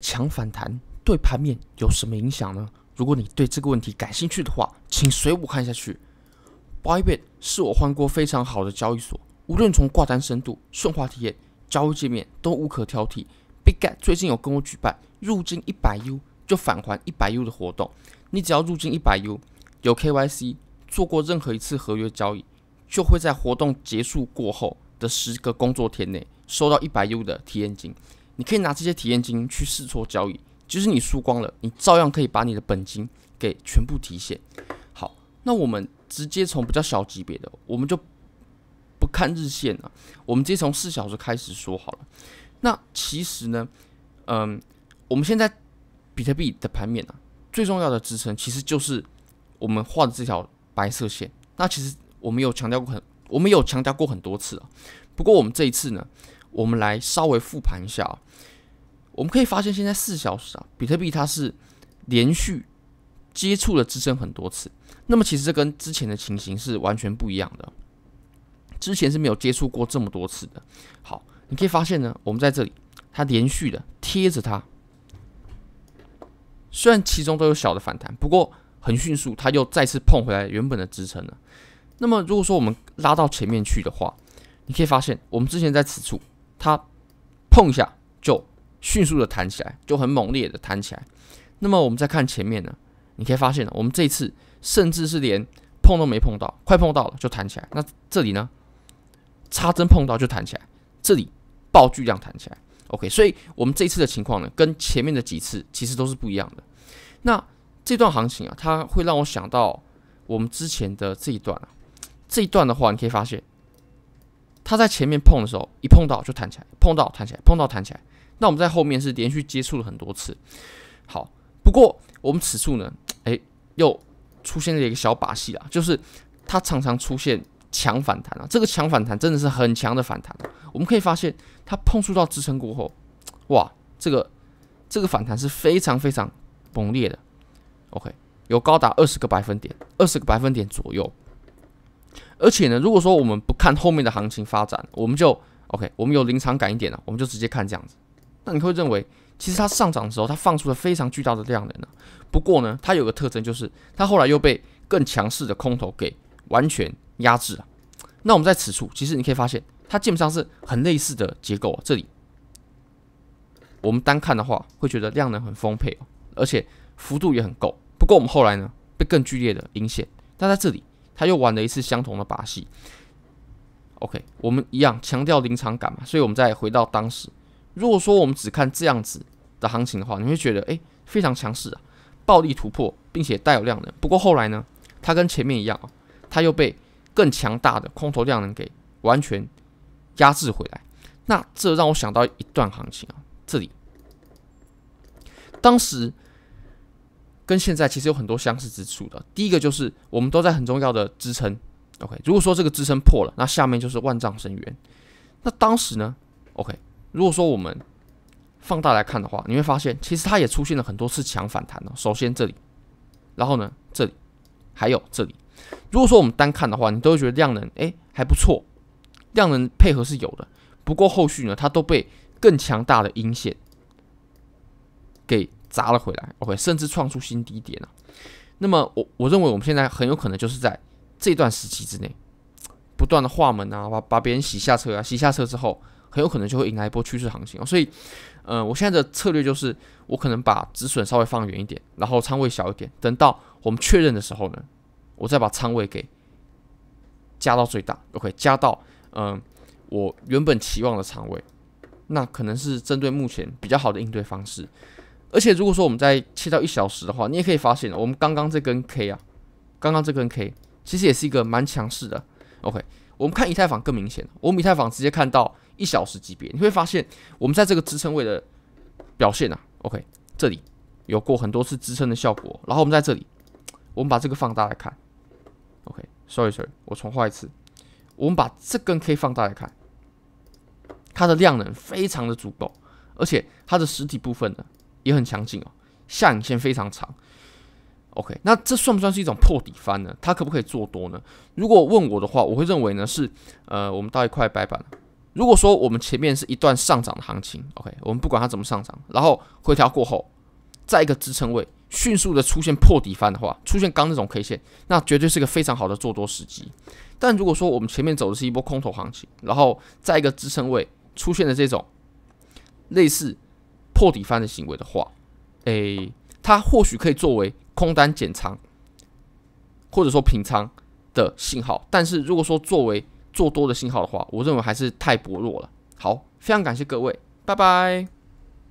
强反弹对盘面有什么影响呢？如果你对这个问题感兴趣的话，请随我看下去。Bybit 是我换过非常好的交易所，无论从挂单深度、顺滑体验、交易界面都无可挑剔。b i g g a t 最近有跟我举办入金一百 U 就返还一百 U 的活动，你只要入金一百 U，有 KYC 做过任何一次合约交易，就会在活动结束过后的十个工作天内收到一百 U 的体验金。你可以拿这些体验金去试错交易，就是你输光了，你照样可以把你的本金给全部提现。好，那我们直接从比较小级别的，我们就不看日线了，我们直接从四小时开始说好了。那其实呢，嗯，我们现在比特币的盘面啊，最重要的支撑其实就是我们画的这条白色线。那其实我们有强调过很，我们有强调过很多次啊。不过我们这一次呢。我们来稍微复盘一下，我们可以发现，现在四小时啊，比特币它是连续接触了支撑很多次。那么其实这跟之前的情形是完全不一样的，之前是没有接触过这么多次的。好，你可以发现呢，我们在这里它连续的贴着它，虽然其中都有小的反弹，不过很迅速，它又再次碰回来原本的支撑了。那么如果说我们拉到前面去的话，你可以发现我们之前在此处。它碰一下就迅速的弹起来，就很猛烈的弹起来。那么我们再看前面呢，你可以发现呢，我们这一次甚至是连碰都没碰到，快碰到了就弹起来。那这里呢，插针碰到就弹起来，这里爆巨量弹起来。OK，所以我们这次的情况呢，跟前面的几次其实都是不一样的。那这段行情啊，它会让我想到我们之前的这一段啊，这一段的话，你可以发现。它在前面碰的时候，一碰到就弹起来，碰到弹起来，碰到弹起来。那我们在后面是连续接触了很多次。好，不过我们此处呢，哎，又出现了一个小把戏啊，就是它常常出现强反弹啊。这个强反弹真的是很强的反弹。我们可以发现，它碰触到支撑过后，哇，这个这个反弹是非常非常猛烈的。OK，有高达二十个百分点，二十个百分点左右。而且呢，如果说我们不看后面的行情发展，我们就 OK，我们有临场感一点了，我们就直接看这样子。那你会认为，其实它上涨的时候，它放出了非常巨大的量能了。不过呢，它有个特征就是，它后来又被更强势的空头给完全压制了。那我们在此处，其实你可以发现，它基本上是很类似的结构。这里我们单看的话，会觉得量能很丰沛哦，而且幅度也很够。不过我们后来呢，被更剧烈的阴线。但在这里。他又玩了一次相同的把戏，OK，我们一样强调临场感嘛，所以我们再回到当时，如果说我们只看这样子的行情的话，你会觉得诶，非常强势啊，暴力突破，并且带有量能。不过后来呢，它跟前面一样啊，它又被更强大的空头量能给完全压制回来。那这让我想到一段行情啊，这里当时。跟现在其实有很多相似之处的。第一个就是我们都在很重要的支撑，OK。如果说这个支撑破了，那下面就是万丈深渊。那当时呢，OK。如果说我们放大来看的话，你会发现其实它也出现了很多次强反弹了。首先这里，然后呢这里，还有这里。如果说我们单看的话，你都会觉得量能哎还不错，量能配合是有的。不过后续呢，它都被更强大的阴线给。砸了回来，OK，甚至创出新低点啊。那么我我认为我们现在很有可能就是在这段时期之内，不断的画门啊，把把别人洗下车啊，洗下车之后，很有可能就会迎来一波趋势行情啊。所以，嗯，我现在的策略就是，我可能把止损稍微放远一点，然后仓位小一点，等到我们确认的时候呢，我再把仓位给加到最大，OK，加到嗯我原本期望的仓位，那可能是针对目前比较好的应对方式。而且如果说我们在切到一小时的话，你也可以发现，我们刚刚这根 K 啊，刚刚这根 K 其实也是一个蛮强势的。OK，我们看以太坊更明显，我们以太坊直接看到一小时级别，你会发现我们在这个支撑位的表现啊，OK，这里有过很多次支撑的效果。然后我们在这里，我们把这个放大来看，OK，sorry sorry，我重画一次，我们把这根 K 放大来看，它的量能非常的足够，而且它的实体部分呢。也很强劲哦，下影线非常长。OK，那这算不算是一种破底翻呢？它可不可以做多呢？如果问我的话，我会认为呢是，呃，我们到一块白板。如果说我们前面是一段上涨的行情，OK，我们不管它怎么上涨，然后回调过后，在一个支撑位迅速的出现破底翻的话，出现刚这种 K 线，那绝对是一个非常好的做多时机。但如果说我们前面走的是一波空头行情，然后在一个支撑位出现的这种类似。破底翻的行为的话，诶，它或许可以作为空单减仓或者说平仓的信号，但是如果说作为做多的信号的话，我认为还是太薄弱了。好，非常感谢各位，拜拜。